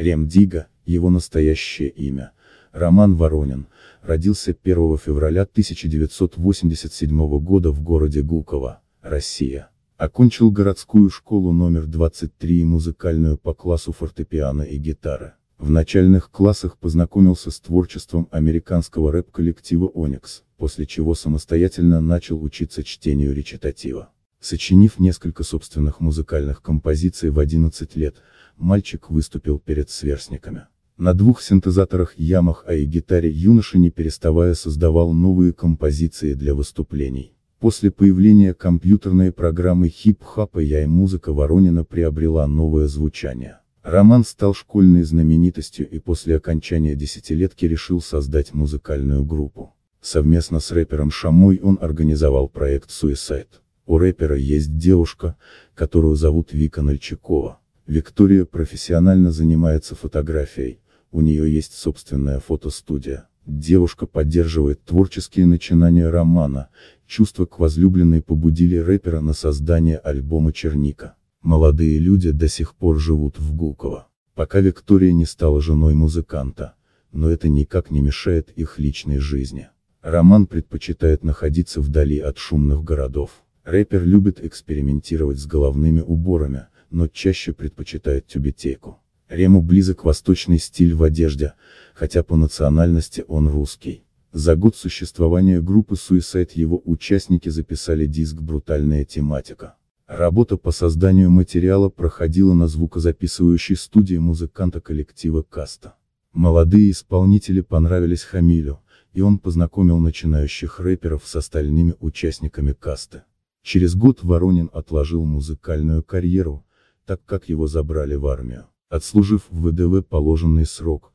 Рем Дига, его настоящее имя, Роман Воронин, родился 1 февраля 1987 года в городе Гуково, Россия. Окончил городскую школу номер 23 и музыкальную по классу фортепиано и гитары. В начальных классах познакомился с творчеством американского рэп-коллектива Onyx, после чего самостоятельно начал учиться чтению речитатива. Сочинив несколько собственных музыкальных композиций в 11 лет, мальчик выступил перед сверстниками. На двух синтезаторах Yamaha и гитаре юноша не переставая создавал новые композиции для выступлений. После появления компьютерной программы хип-хапа я и музыка Воронина приобрела новое звучание. Роман стал школьной знаменитостью и после окончания десятилетки решил создать музыкальную группу. Совместно с рэпером Шамой он организовал проект Suicide. У рэпера есть девушка, которую зовут Вика Нальчакова. Виктория профессионально занимается фотографией, у нее есть собственная фотостудия. Девушка поддерживает творческие начинания романа, чувства к возлюбленной побудили рэпера на создание альбома «Черника». Молодые люди до сих пор живут в Гуково, пока Виктория не стала женой музыканта, но это никак не мешает их личной жизни. Роман предпочитает находиться вдали от шумных городов. Рэпер любит экспериментировать с головными уборами, но чаще предпочитает тюбетейку. Рему близок восточный стиль в одежде, хотя по национальности он русский. За год существования группы Suicide его участники записали диск «Брутальная тематика». Работа по созданию материала проходила на звукозаписывающей студии музыканта коллектива Каста. Молодые исполнители понравились Хамилю, и он познакомил начинающих рэперов с остальными участниками Касты. Через год Воронин отложил музыкальную карьеру, так как его забрали в армию. Отслужив в ВДВ положенный срок,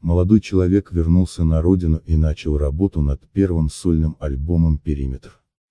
молодой человек вернулся на родину и начал работу над первым сольным альбомом «Периметр».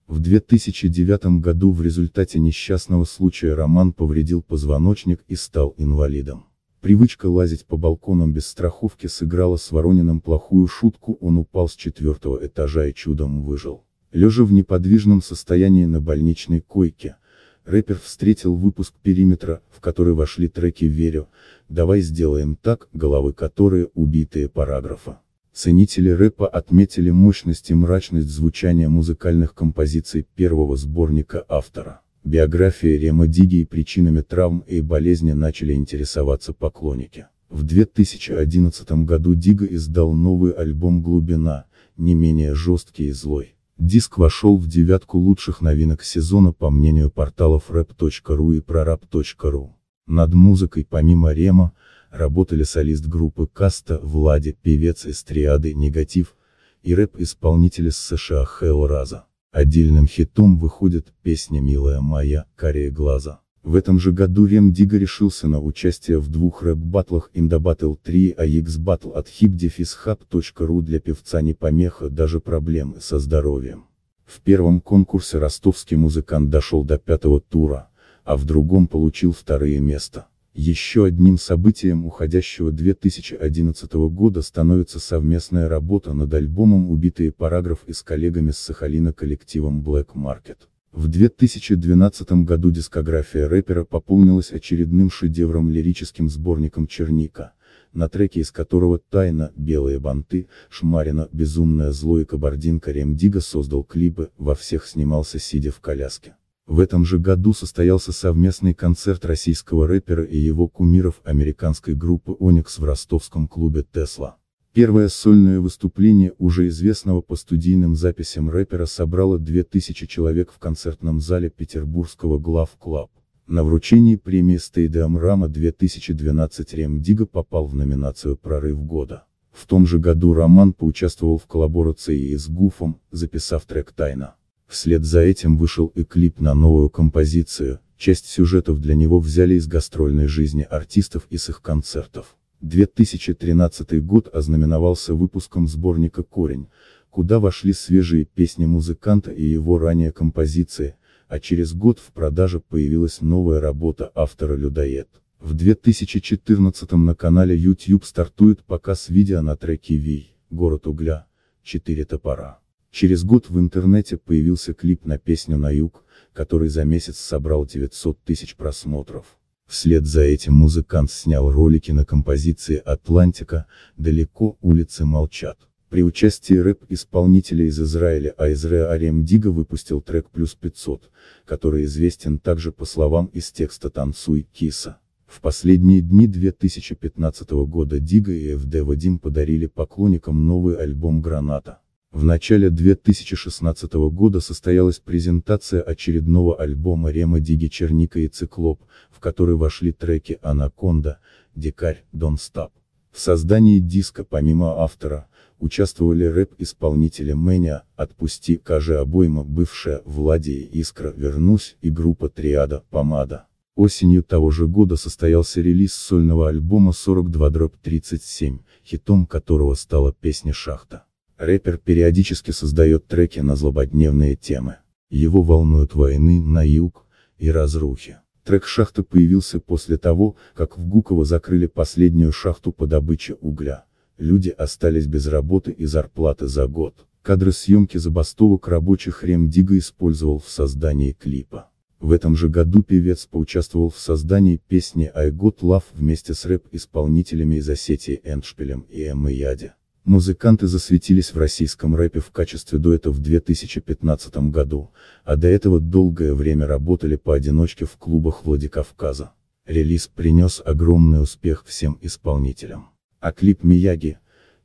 В 2009 году в результате несчастного случая Роман повредил позвоночник и стал инвалидом. Привычка лазить по балконам без страховки сыграла с Ворониным плохую шутку, он упал с четвертого этажа и чудом выжил. Лежа в неподвижном состоянии на больничной койке, рэпер встретил выпуск «Периметра», в который вошли треки «Верю», «Давай сделаем так», головы которые убитые параграфа. Ценители рэпа отметили мощность и мрачность звучания музыкальных композиций первого сборника автора. Биография Рема Диги и причинами травм и болезни начали интересоваться поклонники. В 2011 году Дига издал новый альбом «Глубина», не менее жесткий и злой. Диск вошел в девятку лучших новинок сезона по мнению порталов rap.ru и prorap.ru. Над музыкой помимо Рема, работали солист группы Каста, Влади, певец из триады «Негатив», и рэп-исполнитель из США Хэл Раза. Отдельным хитом выходит песня «Милая моя», «Карие глаза». В этом же году Рем Дига решился на участие в двух рэп-батлах Inda Battle 3 AX а Battle от hipdefishub.ru для певца не помеха даже проблемы со здоровьем. В первом конкурсе ростовский музыкант дошел до пятого тура, а в другом получил второе место. Еще одним событием уходящего 2011 года становится совместная работа над альбомом «Убитые параграф» и с коллегами с Сахалина коллективом Black Market. В 2012 году дискография рэпера пополнилась очередным шедевром лирическим сборником «Черника», на треке из которого «Тайна», «Белые банты», «Шмарина», «Безумная зло» и «Кабардинка» Рем Дига создал клипы, во всех снимался сидя в коляске. В этом же году состоялся совместный концерт российского рэпера и его кумиров американской группы «Оникс» в ростовском клубе «Тесла». Первое сольное выступление уже известного по студийным записям рэпера собрало 2000 человек в концертном зале петербургского Глав Клаб. На вручении премии Стейдиам Рама 2012 Рем Дига попал в номинацию «Прорыв года». В том же году Роман поучаствовал в коллаборации с Гуфом, записав трек «Тайна». Вслед за этим вышел и клип на новую композицию, часть сюжетов для него взяли из гастрольной жизни артистов и с их концертов. 2013 год ознаменовался выпуском сборника «Корень», куда вошли свежие песни музыканта и его ранее композиции, а через год в продаже появилась новая работа автора «Людоед». В 2014 на канале YouTube стартует показ видео на треке «Вий», «Город угля», «Четыре топора». Через год в интернете появился клип на песню «На юг», который за месяц собрал 900 тысяч просмотров. Вслед за этим музыкант снял ролики на композиции «Атлантика», «Далеко», «Улицы молчат». При участии рэп-исполнителя из Израиля Айзре Арем Дига выпустил трек «Плюс 500», который известен также по словам из текста «Танцуй, киса». В последние дни 2015 года Дига и ФД Вадим подарили поклонникам новый альбом «Граната». В начале 2016 года состоялась презентация очередного альбома Рема Диги Черника и Циклоп, в который вошли треки «Анаконда», «Дикарь», «Дон Стап». В создании диска помимо автора, участвовали рэп-исполнители Меня, «Отпусти», «Кажи обойма», бывшая «Влади» «Искра», «Вернусь» и группа «Триада», «Помада». Осенью того же года состоялся релиз сольного альбома 42-37, хитом которого стала песня «Шахта». Рэпер периодически создает треки на злободневные темы. Его волнуют войны на юг и разрухи. Трек «Шахта» появился после того, как в Гуково закрыли последнюю шахту по добыче угля. Люди остались без работы и зарплаты за год. Кадры съемки забастовок рабочих Ремдига использовал в создании клипа. В этом же году певец поучаствовал в создании песни «I Got Love» вместе с рэп-исполнителями из Осетии Эндшпилем и Эммой Яде. Музыканты засветились в российском рэпе в качестве дуэта в 2015 году, а до этого долгое время работали поодиночке в клубах Владикавказа. Релиз принес огромный успех всем исполнителям. А клип Мияги,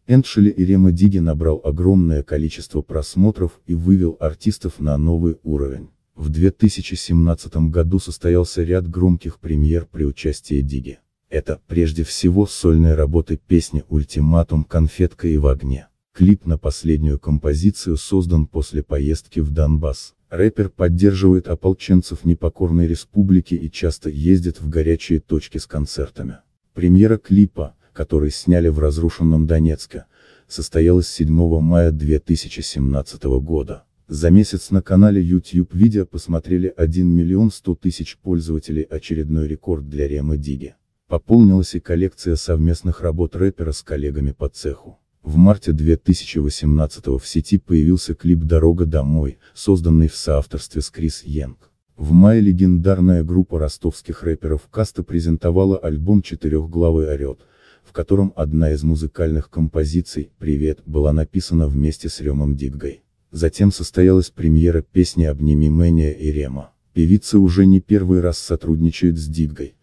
Эндшели и Рема Диги набрал огромное количество просмотров и вывел артистов на новый уровень. В 2017 году состоялся ряд громких премьер при участии Диги. Это, прежде всего, сольная работа песни «Ультиматум», «Конфетка» и «В огне». Клип на последнюю композицию создан после поездки в Донбасс. Рэпер поддерживает ополченцев непокорной республики и часто ездит в горячие точки с концертами. Премьера клипа, который сняли в разрушенном Донецке, состоялась 7 мая 2017 года. За месяц на канале YouTube видео посмотрели 1 миллион 100 тысяч пользователей очередной рекорд для Рема Диги. Пополнилась и коллекция совместных работ рэпера с коллегами по цеху. В марте 2018 в сети появился клип «Дорога домой», созданный в соавторстве с Крис Йенг. В мае легендарная группа ростовских рэперов Каста презентовала альбом «Четырехглавый орет», в котором одна из музыкальных композиций «Привет» была написана вместе с Ремом Диггой. Затем состоялась премьера песни «Обними Мэния» и Рема. Певица уже не первый раз сотрудничает с Диггой.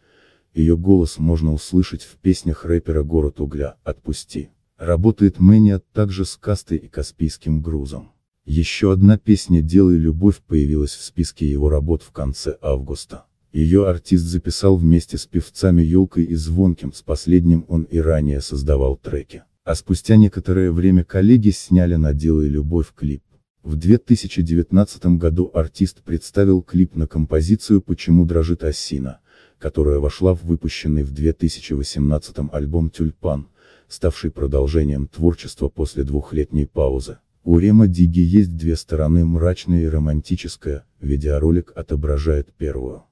Ее голос можно услышать в песнях рэпера «Город угля», «Отпусти». Работает Мэниат также с Кастой и Каспийским грузом. Еще одна песня «Делай любовь» появилась в списке его работ в конце августа. Ее артист записал вместе с певцами Ёлкой и Звонким, с последним он и ранее создавал треки. А спустя некоторое время коллеги сняли на «Делай любовь» клип. В 2019 году артист представил клип на композицию «Почему дрожит осина», которая вошла в выпущенный в 2018 альбом «Тюльпан», ставший продолжением творчества после двухлетней паузы. У Рема Диги есть две стороны мрачная и романтическая, видеоролик отображает первую.